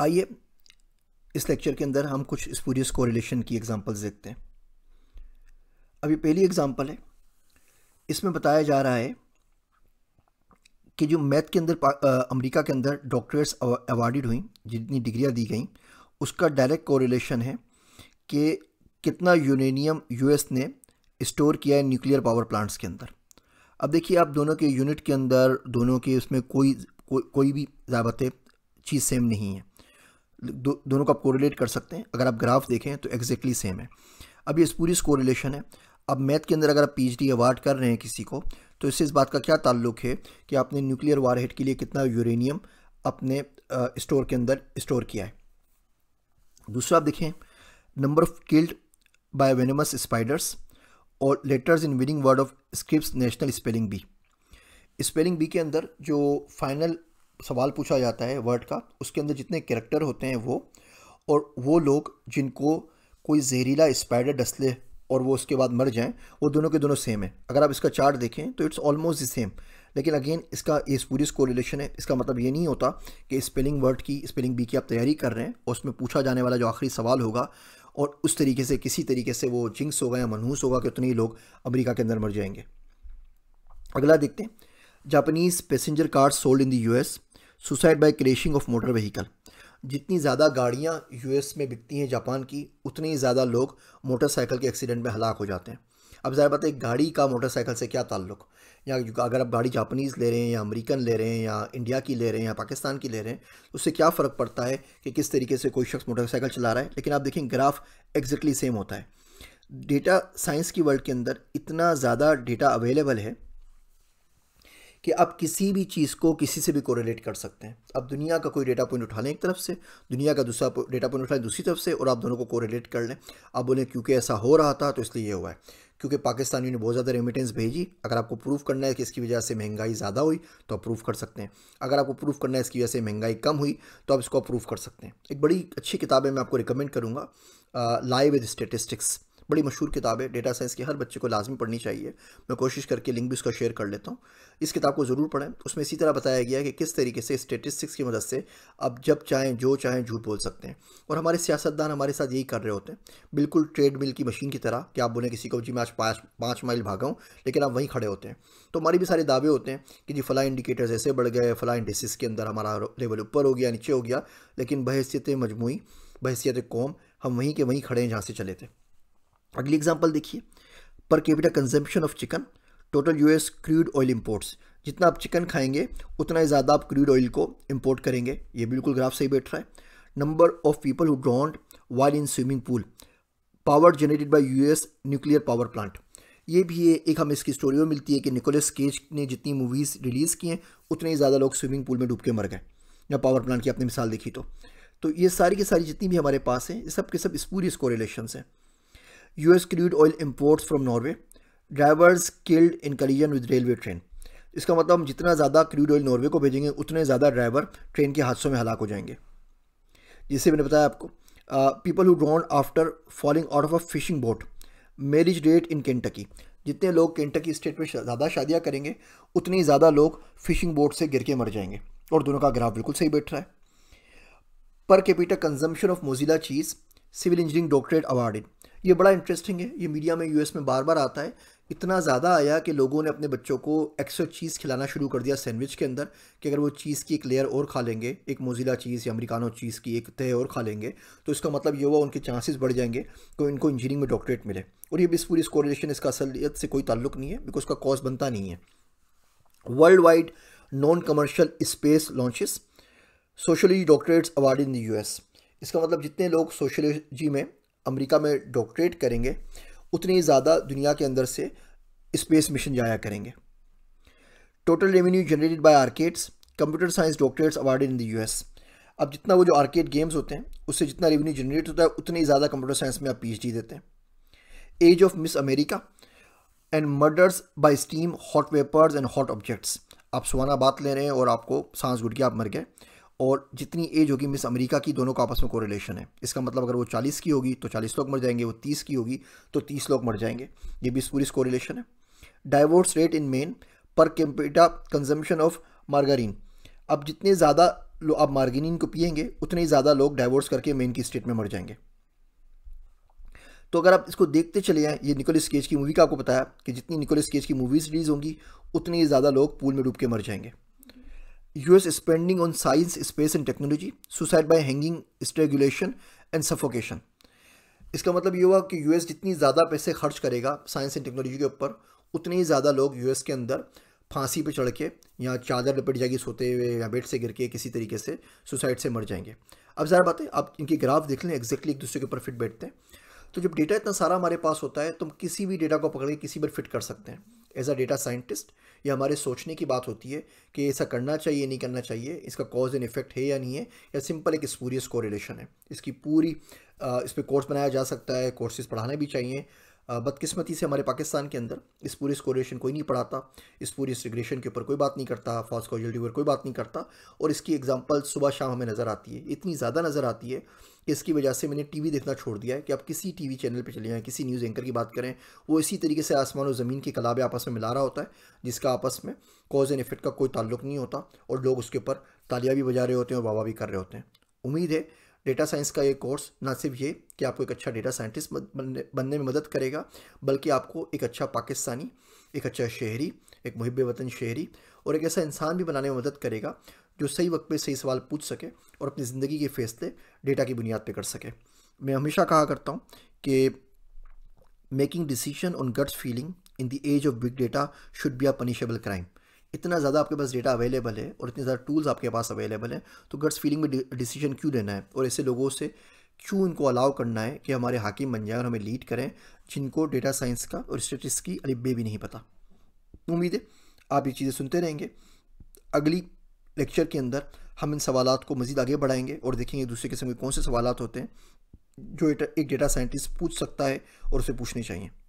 आइए इस लेक्चर के अंदर हम कुछ स्पूरियस कोरिलेशन की एग्जांपल्स देखते हैं अभी पहली एग्जांपल है इसमें बताया जा रहा है कि जो मैथ के अंदर अमेरिका के अंदर डॉक्टरेट्स अवार्डेड हुई जितनी डिग्रियां दी गई उसका डायरेक्ट कोरिलेशन है कि कितना यूरेनियम यूएस ने स्टोर किया है न्यूक्लियर पावर प्लांट्स के अंदर अब देखिए आप दोनों के यूनिट के अंदर दोनों के उसमें कोई को, कोई भी जबते चीज़ सेम नहीं है दो, दोनों को आप कोरिलेट कर सकते हैं अगर आप ग्राफ देखें तो एग्जैक्टली सेम है अब ये इस पूरी कोरिलेशन है अब मैथ के अंदर अगर आप पीएचडी अवार्ड कर रहे हैं किसी को तो इससे इस बात का क्या ताल्लुक है कि आपने न्यूक्लियर वारहेड के लिए कितना यूरेनियम अपने स्टोर के अंदर स्टोर किया है दूसरा आप देखें number of killed by venomous spiders और letters in winning word of Scripps National Spelling Bee spelling bee के अंदर जो फाइनल सवाल पूछा जाता है वर्ड का उसके अंदर जितने कैरेक्टर होते हैं वो और वो लोग जिनको कोई जहरीला स्पाइडर डस ले और वो उसके बाद मर जाएं वो दोनों के दोनों सेम है अगर आप इसका चार्ट देखें तो इट्स ऑलमोस्ट द सेम लेकिन अगेन इसका इस पूरी रिलेशन है इसका मतलब ये नहीं होता कि स्पेलिंग वर्ड की स्पेलिंग बी की आप तैयारी कर रहे हैं और उसमें पूछा जाने वाला जो आखिरी सवाल होगा और उस तरीके से किसी तरीके से वो जिंक्स होगा या मनहूस होगा कि उतने ही लोग अमेरिका के अंदर मर जाएंगे अगला देखते हैं Japanese passenger car sold in the US suicide by crashing of motor vehicle जितनी ज़्यादा गाड़ियाँ यूएस में बिकती हैं जापान की उतने ही ज़्यादा लोग मोटरसाइकिल के एक्सीडेंट में हलाक हो जाते हैं अब ज़ाहिर बात है गाड़ी का मोटरसाइकिल से क्या ताल्लुक या अगर आप गाड़ी जापानीज़ ले रहे हैं या अमेरिकन ले रहे हैं या इंडिया की ले रहे हैं या पाकिस्तान की ले रहे हैं तो उससे क्या फ़र्क पड़ता है कि किस तरीके से कोई शख्स मोटरसाइकिल चला रहा है लेकिन आप देखें ग्राफ एग्जैक्टली सेम होता है डेटा साइंस की वर्ल्ड के अंदर इतना ज़्यादा डेटा अवेलेबल है कि आप किसी भी चीज़ को किसी से भी कोरिलेट कर सकते हैं आप दुनिया का कोई डेटा पॉइंट उठा लें एक तरफ से दुनिया का दूसरा डेटा पॉइंट उठा लें दूसरी तरफ से और आप दोनों को कोरिलेट कर लें आप बोलें क्योंकि ऐसा हो रहा था तो इसलिए ये हुआ है क्योंकि पाकिस्तानियों ने बहुत ज़्यादा रेमिटेंस भेजी अगर आपको प्रूफ करना है कि इसकी वजह से महंगाई ज़्यादा हुई तो आप प्रूफ कर सकते हैं अगर आपको प्रूफ करना है इसकी वजह से महंगाई कम हुई तो आप इसको प्रूफ कर सकते हैं एक बड़ी अच्छी किताब है मैं आपको रिकमेंड करूँगा लाइव विद स्टेटिस्टिक्स बड़ी मशहूर किताब है डेटा साइंस की हर बच्चे को लाजमी पढ़नी चाहिए मैं कोशिश करके लिंक भी उसका शेयर कर लेता हूँ इस किताब को ज़रूर पढ़ें उसमें इसी तरह बताया गया कि किस तरीके से स्टेटिस्टिक्स की मदद से अब जब चाहें जो चाहें झूठ बोल सकते हैं और हमारे सियासतदान हमारे साथ यही कर रहे होते हैं बिल्कुल ट्रेड मिल की मशीन की तरह कि आप बोले किसी को जी मैं आज पाँच पाँच माइल भागा हूँ लेकिन आप वहीं खड़े होते हैं तो हमारे भी सारे दावे होते हैं कि जी फ़लाई इंडिकेटर्स ऐसे बढ़ गए फ़लाई इंडिसिस के अंदर हमारा लेवल ऊपर हो गया नीचे हो गया लेकिन बहसीत मजमू बहसीत कौम हम वहीं के वहीं खड़े हैं जहाँ से चले थे अगली एग्जाम्पल देखिए per capita consumption of chicken total US crude oil imports जितना आप चिकन खाएंगे उतना ही ज़्यादा आप क्रूड ऑयल को इंपोर्ट करेंगे ये बिल्कुल ग्राफ सही बैठ रहा है of people who who while in swimming pool power generated by U S nuclear power plant ये भी एक हमें इसकी स्टोरी में मिलती है कि निकोलस केज ने जितनी मूवीज़ रिलीज़ की हैं उतने ही ज़्यादा लोग स्विमिंग पूल में डूब के मर गए या पावर प्लांट की आपने मिसाल देखी तो तो ये सारी की सारी जितनी भी हमारे पास हैं सब के सब इस पूरी इस कोरिलेशन हैं US crude oil imports from Norway drivers killed in collision with railway train इसका मतलब जितना ज़्यादा क्रूड ऑयल नॉर्वे को भेजेंगे उतने ज़्यादा ड्राइवर ट्रेन के हादसों में हलाक हो जाएंगे जिससे मैंने बताया आपको people who drowned after falling out of a fishing boat marriage rate in Kentucky जितने लोग केंटकी स्टेट में ज़्यादा शादियाँ करेंगे उतने ज़्यादा लोग फिशिंग बोट से गिर के मर जाएंगे और दोनों का ग्राफ बिल्कुल सही बैठ रहा है पर capital consumption of mozzarella cheese civil engineering doctorate awarded ये बड़ा इंटरेस्टिंग है ये मीडिया में यूएस में बार बार आता है इतना ज़्यादा आया कि लोगों ने अपने बच्चों को एक्स्ट्रा चीज़ खिलाना शुरू कर दिया सैंडविच के अंदर कि अगर वो चीज़ की एक लेयर और खा लेंगे एक मोजिला चीज़ या अमेरिकानो चीज़ की एक तय और खा लेंगे तो इसका मतलब ये हुआ उनके चांसेस बढ़ जाएंगे तो इनको इंजीनियरिंग में डॉक्टरेट मिले और ये भी इस पूरी स्कोरेशन इसका असलियत से कोई ताल्लुक नहीं है बिकॉज उसका कॉज बनता नहीं है world wide non commercial space launches sociology doctorates awarded in the US इसका मतलब जितने लोग सोशलॉजी में अमेरिका में डॉक्टरेट करेंगे उतने ही ज़्यादा दुनिया के अंदर से स्पेस मिशन जाया करेंगे total revenue generated by arcades computer science doctorates awarded in the US अब जितना वो जो आर्केड गेम्स होते हैं उससे जितना रेवेन्यू जनरेट होता है उतने ही ज़्यादा कंप्यूटर साइंस में आप पी देते हैं age of Miss America and murders by steam hot vapours and hot objects आप सुहाना बात ले रहे हैं और आपको सांस घुट के आप मर गए और जितनी एज होगी मिस अमेरिका की दोनों का आपस में कोरिलेशन है इसका मतलब अगर वो चालीस की होगी तो चालीस लोग मर जाएंगे वो तीस की होगी तो तीस लोग मर जाएंगे ये भी इस पूरी कोरिलेशन है divorce rate in Maine per capita consumption of margarine अब जितने ज़्यादा लोग आप मार्गरीन को पियेंगे उतने ही ज़्यादा लोग डाइवोर्स करके मेन की स्टेट में मर जाएंगे तो अगर आप इसको देखते चले जाएँ ये निकोलस केज की मूवी का आपको बताया कि जितनी निकोलस केज की मूवीज़ रिलीज़ होंगी उतने ही ज़्यादा लोग पूल में डूब के मर जाएंगे US spending on science, space and technology, suicide by hanging, स्ट्रेगुलेशन and suffocation. इसका मतलब ये हुआ कि यूएस जितनी ज़्यादा पैसे खर्च करेगा साइंस एंड टेक्नोलॉजी के ऊपर उतने ही ज़्यादा लोग यूएस के अंदर फांसी पे चढ़ के या चादर लपेट जाएगी सोते हुए या बेड से गिर के किसी तरीके से सुसाइड से मर जाएंगे अब ज़्यादा बात है आप इनकी ग्राफ देख लें एग्जैक्टली एक दूसरे के ऊपर फिट बैठते हैं तो जब डेटा इतना सारा हमारे पास होता है तो हम किसी भी डेटा को पकड़ के किसी पर फिट कर सकते हैं एज अ डेटा साइंटिस्ट ये हमारे सोचने की बात होती है कि ऐसा करना चाहिए नहीं करना चाहिए इसका कॉज एंड इफेक्ट है या नहीं है या सिंपल एक स्पूरियस कोरिलेशन है इसकी पूरी इस पर कोर्स बनाया जा सकता है कोर्सेज पढ़ाने भी चाहिए बदकिस्मती से हमारे पाकिस्तान के अंदर इस पूरे कोरेशन कोई नहीं पढ़ाता इस पूरी इस रिग्रेशन के ऊपर कोई बात नहीं करता फॉल्स कॉजल्टी पर कोई बात नहीं करता और इसकी एग्जाम्पल सुबह शाम हमें नज़र आती है इतनी ज़्यादा नज़र आती है कि इसकी वजह से मैंने टीवी देखना छोड़ दिया है कि आप किसी टीवी चैनल पर चले जाएँ किसी न्यूज़ एंकर की बात करें वो इसी तरीके से आसमान और ज़मीन की कलाबें आपस में मिला रहा होता है जिसका आपस में कॉज एंड इफेक्ट का कोई ताल्लुक नहीं होता और लोग उसके ऊपर तालियाँ भी बजा रहे होते हैं और वाह भी कर रहे होते हैं उम्मीद है डेटा साइंस का ये कोर्स ना सिर्फ ये कि आपको एक अच्छा डेटा साइंटिस्ट बनने बनने में मदद करेगा बल्कि आपको एक अच्छा पाकिस्तानी एक अच्छा शहरी एक मुहब वतन शहरी और एक ऐसा इंसान भी बनाने में मदद करेगा जो सही वक्त पे सही सवाल पूछ सके और अपनी ज़िंदगी के फैसले डेटा की बुनियाद पर कर सके मैं हमेशा कहा करता हूँ कि making decision on guts feeling in the age of big data should be a punishable crime इतना ज़्यादा आपके पास डेटा अवेलेबल है और इतने ज़्यादा टूल्स आपके पास अवेलेबल हैं तो गट्स फीलिंग में डिसीजन क्यों लेना है और ऐसे लोगों से क्यों इनको अलाउ करना है कि हमारे हाकिम बन जाए और हमें लीड करें जिनको डेटा साइंस का और स्टेटिस की अलिबे भी नहीं पता उम्मीद है आप ये चीज़ें सुनते रहेंगे अगली लेक्चर के अंदर हम इन सवालों को मज़ीद आगे बढ़ाएंगे और देखेंगे दूसरे किस्म के कौन से सवाल होते हैं जो एक डेटा साइंटिस्ट पूछ सकता है और उसे पूछने चाहिए